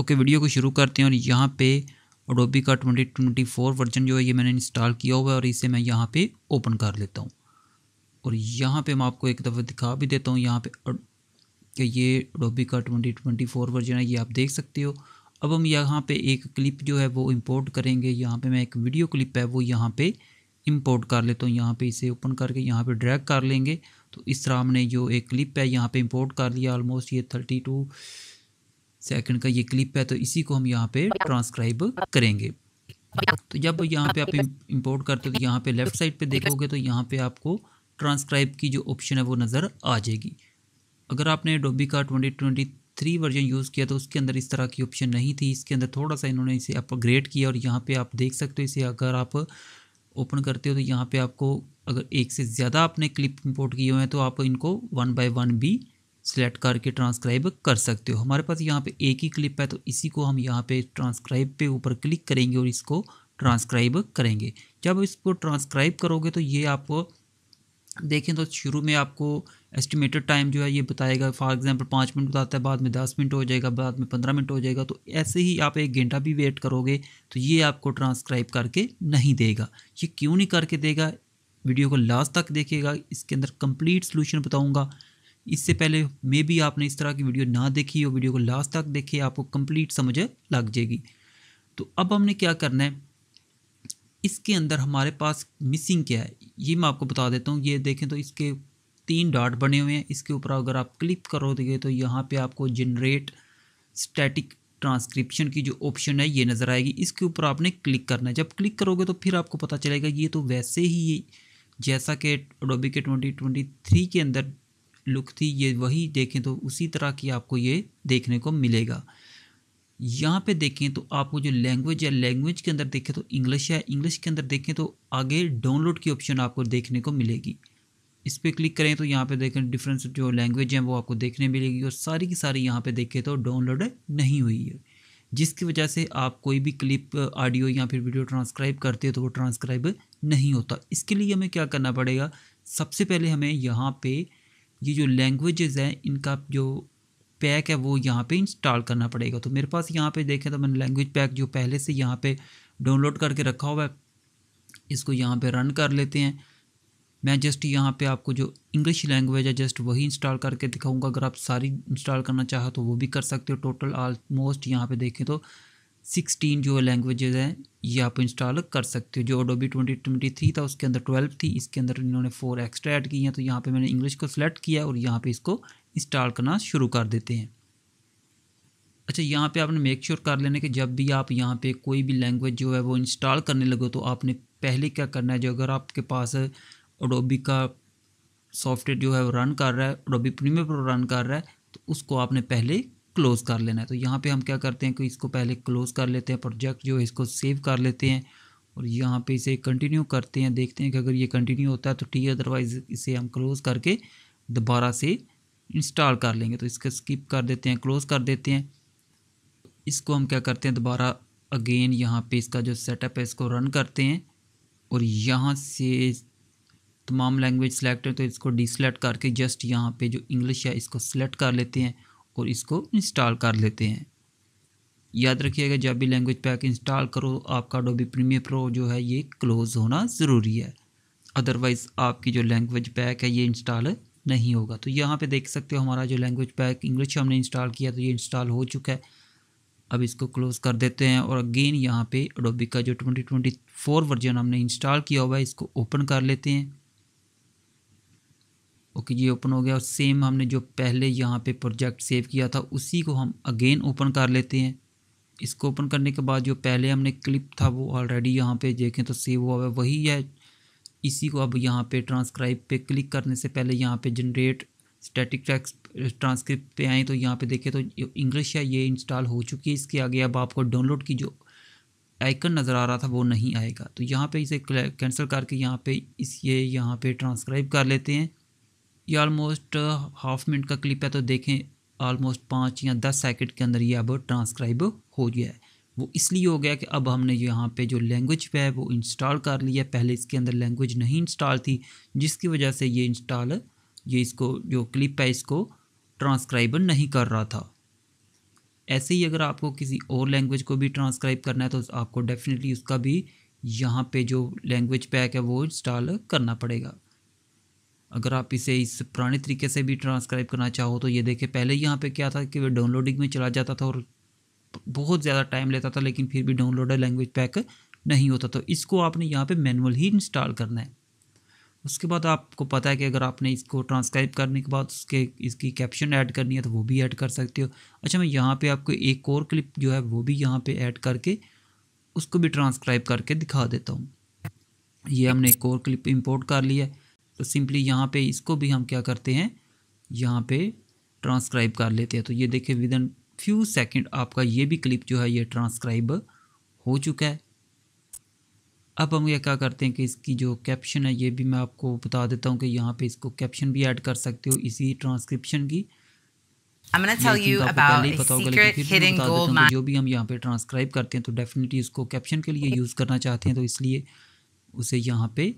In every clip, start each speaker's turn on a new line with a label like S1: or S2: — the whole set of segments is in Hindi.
S1: ओके वीडियो को शुरू करते हैं और यहाँ पे अडोबी का ट्वेंटी ट्वेंटी फोर वर्जन जो है ये मैंने इंस्टॉल किया हुआ है और इसे मैं यहाँ पे ओपन कर लेता हूँ और यहाँ पे मैं आपको एक दफ़ा दिखा भी देता हूँ यहाँ पे कि ये अडोबी का ट्वेंटी ट्वेंटी फोर वर्जन है ये आप देख सकते हो अब हम यहाँ पे एक क्लिप जो है वो इम्पोर्ट करेंगे यहाँ पर मैं एक वीडियो क्लिप है वो यहाँ पर इम्पोर्ट कर लेता हूँ यहाँ पर इसे ओपन करके यहाँ पर ड्रैक कर लेंगे तो इस तरह हमने जो एक क्लिप है यहाँ पर इम्पोर्ट कर लिया ऑलमोस्ट ये थर्टी टू सेकंड का ये क्लिप है तो इसी को हम यहाँ पे ट्रांसक्राइब करेंगे तो जब यहाँ पे आप इंपोर्ट करते हो तो यहाँ पे लेफ़्ट साइड पे देखोगे तो यहाँ पे आपको ट्रांसक्राइब की जो ऑप्शन है वो नज़र आ जाएगी अगर आपने डोबी का twenty twenty three version use किया तो उसके अंदर इस तरह की ऑप्शन नहीं थी इसके अंदर थोड़ा सा इन्होंने इसे अपग्रेड किया और यहाँ पे आप देख सकते हो इसे अगर आप ओपन करते हो तो यहाँ पे आपको अगर एक से ज़्यादा आपने क्लिप इंपोर्ट किए हुए हैं तो आप इनको वन बाय वन भी सिलेक्ट करके ट्रांसक्राइब कर सकते हो हमारे पास यहाँ पे एक ही क्लिप है तो इसी को हम यहाँ पे ट्रांसक्राइब पे ऊपर क्लिक करेंगे और इसको ट्रांसक्राइब करेंगे जब इसको ट्रांसक्राइब करोगे तो ये आपको देखें तो शुरू में आपको एस्टिमेटेड टाइम जो है ये बताएगा फॉर एग्जांपल पाँच मिनट बताता है बाद में दस मिनट हो जाएगा बाद में पंद्रह मिनट हो जाएगा तो ऐसे ही आप एक घंटा भी वेट करोगे तो ये आपको ट्रांसक्राइब करके नहीं देगा ये क्यों नहीं करके देगा वीडियो को लास्ट तक देखेगा इसके अंदर कंप्लीट सोल्यूशन बताऊँगा इससे पहले मे भी आपने इस तरह की वीडियो ना देखी हो वीडियो को लास्ट तक देखिए आपको कंप्लीट समझ लग जाएगी तो अब हमने क्या करना है इसके अंदर हमारे पास मिसिंग क्या है ये मैं आपको बता देता हूँ ये देखें तो इसके तीन डॉट बने हुए हैं इसके ऊपर अगर आप क्लिक करोगे तो यहाँ पे आपको जनरेट स्टैटिक ट्रांसक्रिप्शन की जो ऑप्शन है ये नज़र आएगी इसके ऊपर आपने क्लिक करना है जब क्लिक करोगे तो फिर आपको पता चलेगा ये तो वैसे ही जैसा कि अडोबी के थ्री के अंदर लुक थी ये वही देखें तो उसी तरह की आपको ये देखने को मिलेगा यहाँ पे देखें तो आपको जो लैंग्वेज है लैंग्वेज के अंदर देखें तो इंग्लिश है इंग्लिश के अंदर देखें तो आगे डाउनलोड की ऑप्शन आपको देखने को मिलेगी इस पर क्लिक करें तो यहाँ पे देखें डिफरेंस जो लैंग्वेज है वो आपको देखने मिलेगी और सारी की सारी यहाँ पे देखें तो डाउनलोड नहीं हुई है जिसकी वजह से आप कोई भी क्लिप ऑडियो या फिर वीडियो ट्रांसक्राइब करते हो तो वो ट्रांसक्राइब नहीं होता इसके लिए हमें क्या करना पड़ेगा सबसे पहले हमें यहाँ पर ये जो लैंग्वेजेस हैं इनका जो पैक है वो यहाँ पे इंस्टॉल करना पड़ेगा तो मेरे पास यहाँ पे देखें तो मैंने लैंग्वेज पैक जो पहले से यहाँ पे डाउनलोड करके रखा हुआ है इसको यहाँ पे रन कर लेते हैं मैं जस्ट यहाँ पे आपको जो इंग्लिश लैंग्वेज है जस्ट वही इंस्टॉल करके दिखाऊंगा अगर आप सारी इंस्टॉल करना चाहो तो वो भी कर सकते हो टोटल ऑलमोस्ट यहाँ पर देखें तो सिक्सटीन जो लैंग्वेजेज हैं ये आप इंस्टॉल कर सकते हो जो ओडोबी ट्वेंटी ट्वेंटी थ्री था उसके अंदर ट्वेल्व थी इसके अंदर इन्होंने फ़ोर एक्स्ट्रा ऐड की हैं तो यहाँ पे मैंने इंग्लिश को सिलेक्ट किया और यहाँ पे इसको इंस्टॉल करना शुरू कर देते हैं अच्छा यहाँ पे आपने मेक श्योर sure कर लेना कि जब भी आप यहाँ पे कोई भी लैंग्वेज जो है वो इंस्टॉल करने लगो तो आपने पहले क्या करना है जो अगर आपके पास ओडोबी का सॉफ्टवेयर जो है वो रन कर रहा है ओडोबी प्रीमियर पर रन कर रहा है तो उसको आपने पहले क्लोज़ कर लेना है तो यहाँ पे हम क्या करते हैं कि इसको पहले क्लोज़ कर लेते हैं प्रोजेक्ट जो है इसको सेव कर लेते हैं और यहाँ पे इसे कंटिन्यू करते हैं देखते हैं कि अगर ये कंटिन्यू होता है तो ठीक है अदरवाइज़ इसे हम क्लोज़ करके दोबारा से इंस्टॉल कर लेंगे तो इसका स्किप कर देते हैं क्लोज़ कर देते हैं इसको हम क्या करते हैं दोबारा अगेन यहाँ पे इसका जो सेटअप है इसको रन करते हैं और यहाँ से तमाम लैंग्वेज सेलेक्ट है तो इसको डिसलेक्ट करके जस्ट यहाँ पे जो इंग्लिश है इसको सिलेक्ट कर लेते हैं और इसको इंस्टॉल कर लेते हैं याद रखिएगा जब भी लैंग्वेज पैक इंस्टॉल करो आपका डोबी प्रीमियर प्रो जो है ये क्लोज़ होना ज़रूरी है अदरवाइज़ आपकी जो लैंग्वेज पैक है ये इंस्टॉल नहीं होगा तो यहाँ पे देख सकते हो हमारा जो लैंग्वेज पैक इंग्लिश हमने इंस्टॉल किया तो ये इंस्टॉल हो चुका है अब इसको क्लोज़ कर देते हैं और अगेन यहाँ पे अडोबी का जो 2024 वर्जन हमने इंस्टॉल किया हुआ है इसको ओपन कर लेते हैं ओके ये ओपन हो गया और सेम हमने जो पहले यहाँ पे प्रोजेक्ट सेव किया था उसी को हम अगेन ओपन कर लेते हैं इसको ओपन करने के बाद जो पहले हमने क्लिप था वो ऑलरेडी यहाँ पे देखें तो सेव हुआ है वही है इसी को अब यहाँ पे ट्रांसक्राइब पे क्लिक करने से पहले यहाँ पे जनरेट स्टैटिक टैक्स ट्रांसक्रिप्ट पे आएँ तो यहाँ पे देखें तो इंग्लिश है ये इंस्टॉल हो चुकी है इसके आगे अब आपको डाउनलोड की जो आइकन नज़र आ रहा था वो नहीं आएगा तो यहाँ पे इसे कैंसिल करके यहाँ पे इस ये यहाँ पे ट्रांसक्राइब कर लेते हैं ये ऑलमोस्ट हाफ मिनट का क्लिप है तो देखें ऑलमोस्ट पाँच या दस सेकेंड के अंदर ये अब ट्रांसक्राइब हो गया है वो इसलिए हो गया कि अब हमने यहाँ पे जो लैंग्वेज है वो इंस्टॉल कर लिया पहले इसके अंदर लैंग्वेज नहीं इंस्टॉल थी जिसकी वजह से ये इंस्टॉल ये इसको जो क्लिप है इसको ट्रांसक्राइब नहीं कर रहा था ऐसे ही अगर आपको किसी और लैंग्वेज को भी ट्रांसक्राइब करना है तो आपको डेफिनेटली उसका भी यहाँ पे जो लैंग्वेज पैक है वो इंस्टॉल करना पड़ेगा अगर आप इसे इस पुराने तरीके से भी ट्रांसक्राइब करना चाहो तो ये देखें पहले यहाँ पे क्या था कि वह डाउनलोडिंग में चला जाता था और बहुत ज़्यादा टाइम लेता था लेकिन फिर भी डाउनलोडर लैंग्वेज पैक नहीं होता तो इसको आपने यहाँ पे मैनुअल ही इंस्टॉल करना है उसके बाद आपको पता है कि अगर आपने इसको ट्रांसक्राइब करने के बाद उसके इसकी कैप्शन ऐड करनी है तो वो भी ऐड कर सकते हो अच्छा मैं यहाँ पे आपको एक और क्लिप जो है वो भी यहाँ पे ऐड करके उसको भी ट्रांसक्राइब करके दिखा देता हूँ ये हमने एक और क्लिप इंपोर्ट कर लिया है तो सिंपली यहाँ पे इसको भी हम क्या करते हैं यहाँ पे ट्रांसक्राइब कर लेते हैं तो ये देखिए विद इन फ्यू सेकेंड आपका ये भी क्लिप जो है ये ट्रांसक्राइब हो चुका है अब हम ये क्या करते हैं कि इसकी जो कैप्शन है ये भी मैं आपको बता देता हूँ कि यहाँ पे इसको कैप्शन भी ऐड कर सकते हो इसी ट्रांसक्रिप्शन की जो भी हम यहाँ पे ट्रांसक्राइब करते हैं तो डेफिनेटली उसको कैप्शन के लिए यूज़ करना चाहते हैं तो इसलिए उसे यहाँ पे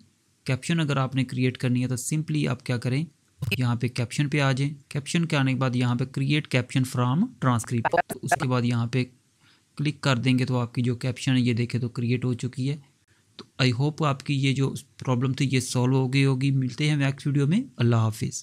S1: कैप्शन अगर आपने क्रिएट करनी है तो सिंपली आप क्या करें यहाँ पे कैप्शन पे आ जाएं कैप्शन के आने के बाद यहाँ पे क्रिएट कैप्शन फ्रॉम ट्रांसक्रिप्ट तो उसके बाद यहाँ पे क्लिक कर देंगे तो आपकी जो कैप्शन है ये देखें तो क्रिएट हो चुकी है तो आई होप आपकी ये जो प्रॉब्लम थी ये सॉल्व हो गई होगी मिलते हैं नेक्स्ट वीडियो में अल्लाह हाफिज़